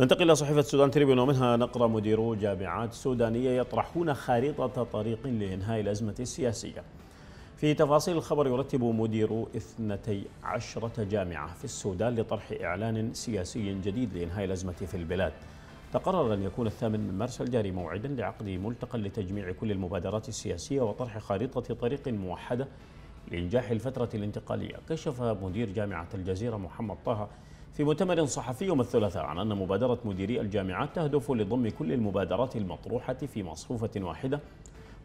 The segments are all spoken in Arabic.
ننتقل إلى صحيفة السودان تريبيون ومنها نقرأ مديرو جامعات سودانية يطرحون خارطة طريق لإنهاء الأزمة السياسية في تفاصيل الخبر يرتب مدير اثنتي عشرة جامعة في السودان لطرح إعلان سياسي جديد لإنهاء الأزمة في البلاد تقرر أن يكون الثامن من مارس الجاري موعدا لعقد ملتقى لتجميع كل المبادرات السياسية وطرح خارطة طريق موحدة لإنجاح الفترة الانتقالية كشف مدير جامعة الجزيرة محمد طه في مؤتمر صحفي يوم الثلاثاء عن أن مبادرة مديري الجامعات تهدف لضم كل المبادرات المطروحة في مصفوفة واحدة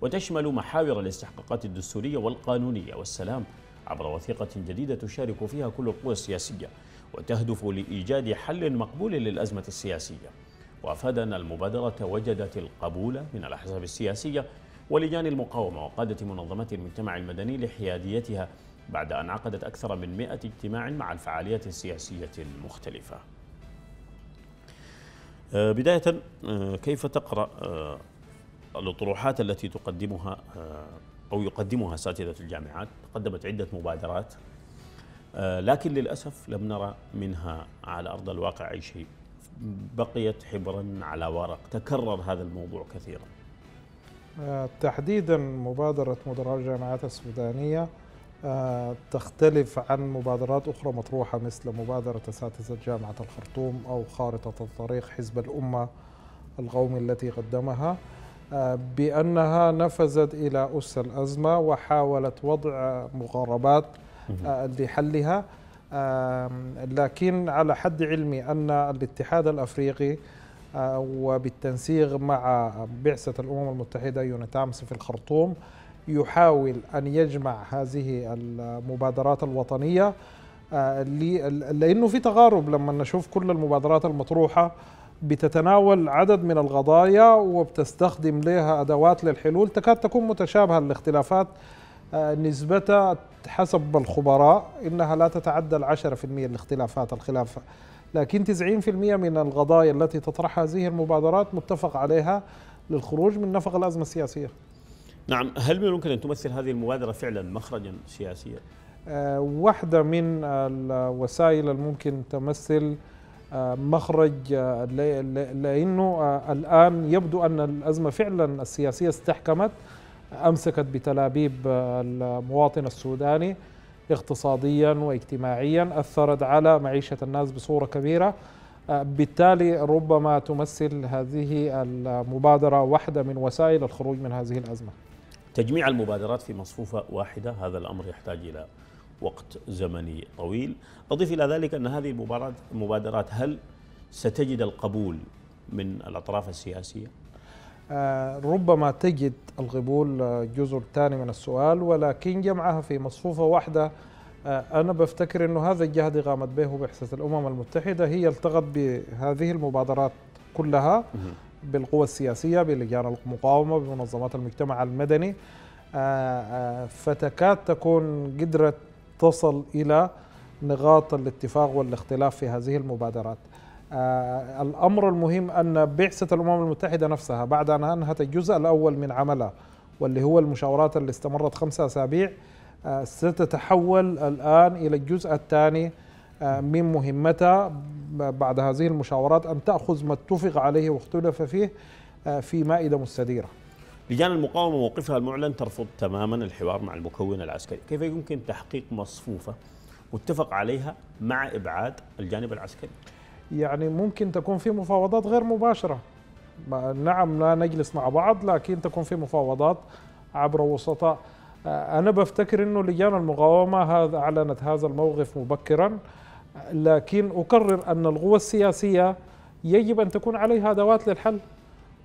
وتشمل محاور الاستحقاقات الدستورية والقانونية والسلام عبر وثيقة جديدة تشارك فيها كل القوى السياسية وتهدف لإيجاد حل مقبول للأزمة السياسية وأفاد أن المبادرة وجدت القبول من الأحزاب السياسية ولجان المقاومة وقادة منظمات المجتمع المدني لحياديتها بعد أن عقدت أكثر من 100 اجتماع مع الفعاليات السياسية المختلفة آه، بداية آه، كيف تقرأ آه، الأطروحات التي تقدمها أو يقدمها أساتذة الجامعات قدمت عدة مبادرات لكن للأسف لم نرى منها على أرض الواقع أي شيء بقيت حبرا على ورق تكرر هذا الموضوع كثيرا تحديدا مبادرة مدراء الجامعات السودانية آه، تختلف عن مبادرات أخرى مطروحة مثل مبادرة أساتذة جامعة الخرطوم أو خارطة الطريق حزب الأمة القومي التي قدمها آه، بأنها نفذت إلى أس الأزمة وحاولت وضع مقاربات آه، لحلها لكن على حد علمي أن الاتحاد الأفريقي وبالتنسيق مع بعثة الأمم المتحدة يونتامس في الخرطوم يحاول أن يجمع هذه المبادرات الوطنية آه، لأنه في تغارب لما نشوف كل المبادرات المطروحة بتتناول عدد من القضايا وبتستخدم لها أدوات للحلول تكاد تكون متشابهة الاختلافات آه، نسبتها حسب الخبراء إنها لا تتعدى العشرة في المية الاختلافات الخلافة لكن 90% من القضايا التي تطرحها هذه المبادرات متفق عليها للخروج من نفق الأزمة السياسية نعم هل من الممكن أن تمثل هذه المبادرة فعلا مخرجا سياسيا؟ آه، واحدة من الوسائل الممكن تمثل آه، مخرج آه، لأنه الآن يبدو أن الأزمة فعلا السياسية استحكمت أمسكت بتلابيب المواطن السوداني اقتصاديا واجتماعيا أثرت على معيشة الناس بصورة كبيرة بالتالي ربما تمثل هذه المبادرة واحدة من وسائل الخروج من هذه الأزمة تجميع المبادرات في مصفوفة واحدة هذا الأمر يحتاج إلى وقت زمني طويل أضيف إلى ذلك أن هذه المبادرات هل ستجد القبول من الأطراف السياسية؟ آه، ربما تجد القبول آه، جزء ثاني من السؤال ولكن جمعها في مصفوفة واحدة آه، أنا بفتكر أنه هذا الجهد قامت به بعثة الأمم المتحدة هي التقت بهذه المبادرات كلها بالقوى السياسية بلجان المقاومة بمنظمات المجتمع المدني آه، آه، فتكاد تكون قدرت تصل إلى نقاط الاتفاق والاختلاف في هذه المبادرات آه، الأمر المهم أن بعثة الأمم المتحدة نفسها بعد أن أنهت الجزء الأول من عملها واللي هو المشاورات اللي استمرت خمسة أسابيع ستتحول الآن إلى الجزء الثاني آه، من مهمتها بعد هذه المشاورات أن تأخذ ما اتفق عليه واختلف فيه آه، في مائدة مستديرة لجان المقاومة موقفها المعلن ترفض تماما الحوار مع المكون العسكري كيف يمكن تحقيق مصفوفة متفق عليها مع إبعاد الجانب العسكري يعني ممكن تكون في مفاوضات غير مباشرة نعم لا نجلس مع بعض لكن تكون في مفاوضات عبر وسطاء آه، أنا بفتكر أنه لجان المقاومة هذا أعلنت هذا الموقف مبكراً لكن أكرر أن القوى السياسية يجب أن تكون عليها أدوات للحل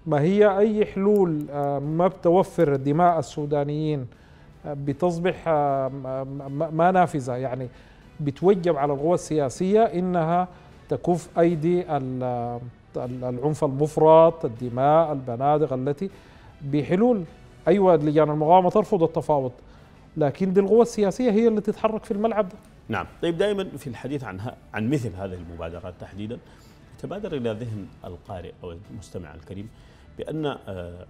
ما هي أي حلول آه، ما بتوفر دماء السودانيين آه، بتصبح آه، ما نافذة يعني بتوجب على القوى السياسية إنها تكف أيدي العنف المفرط الدماء البنادق التي بحلول أيوة لجان المقاومة ترفض التفاوض لكن دي القوى السياسيه هي اللي تتحرك في الملعب نعم طيب دائما في الحديث عن عن مثل هذه المبادرات تحديدا يتبادر الى ذهن القارئ او المستمع الكريم بان آه،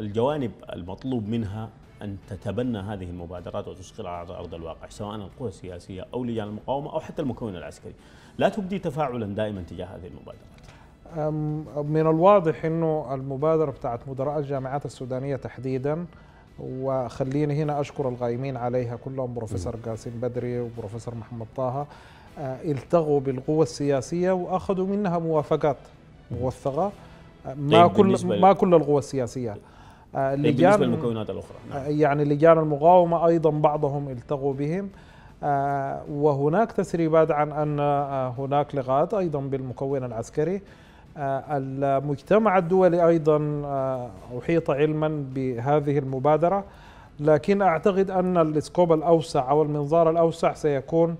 الجوانب المطلوب منها ان تتبنى هذه المبادرات وتشغلها على ارض الواقع سواء القوى السياسيه او لجان المقاومه او حتى المكون العسكري لا تبدي تفاعلا دائما تجاه هذه المبادرات من الواضح انه المبادره بتاعت مدراء الجامعات السودانيه تحديدا وخليني هنا أشكر القائمين عليها كلهم بروفيسور قاسم بدري وبروفيسور محمد طه آه، التغوا بالقوة السياسية وأخذوا منها موافقات موثقة آه، ما طيب، كل ما كل القوى السياسية طيب، آه، لجان بالنسبة للمكونات الأخرى نعم. يعني لجان المقاومة أيضا بعضهم التغوا بهم وهناك تسريبات عن أن هناك لقاءات أيضا بالمكون العسكري آه، المجتمع الدولي أيضا آه، أحيط علما بهذه المبادرة لكن أعتقد أن السكوب الأوسع أو المنظار الأوسع سيكون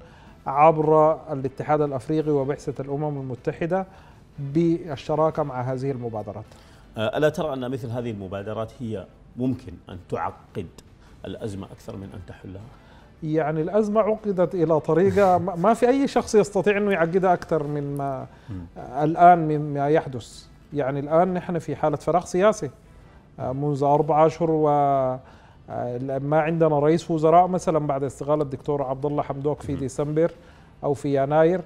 عبر الاتحاد الأفريقي وبعثة الأمم المتحدة بالشراكة مع هذه المبادرات آه، ألا ترى أن مثل هذه المبادرات هي ممكن أن تعقد الأزمة أكثر من أن تحلها؟ يعني الأزمة عقدت إلى طريقة ما في أي شخص يستطيع أنه يعقدها أكثر من ما الآن مما يحدث يعني الآن نحن في حالة فراغ سياسي آه، منذ أربع أشهر و آه، ما عندنا رئيس وزراء مثلا بعد استقالة الدكتور عبد الله حمدوك في ديسمبر أو في يناير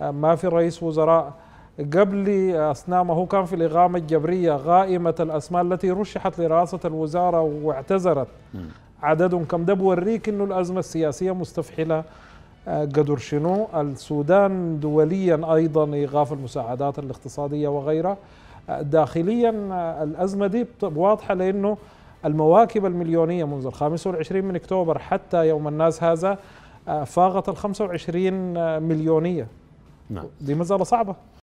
آه، ما في رئيس وزراء قبل أثناء ما هو كان في الإغامة الجبرية غائمة الأسماء التي رشحت لرئاسة الوزارة واعتذرت عددهم كم ده بوريك انه الازمه السياسيه مستفحله آه، قدر شنو السودان دوليا ايضا ايقاف المساعدات الاقتصاديه وغيرها آه، داخليا آه، الازمه دي واضحه لانه المواكب المليونيه منذ ال 25 من اكتوبر حتى يوم الناس هذا فاغت ال 25 مليونيه نعم. دي مساله صعبه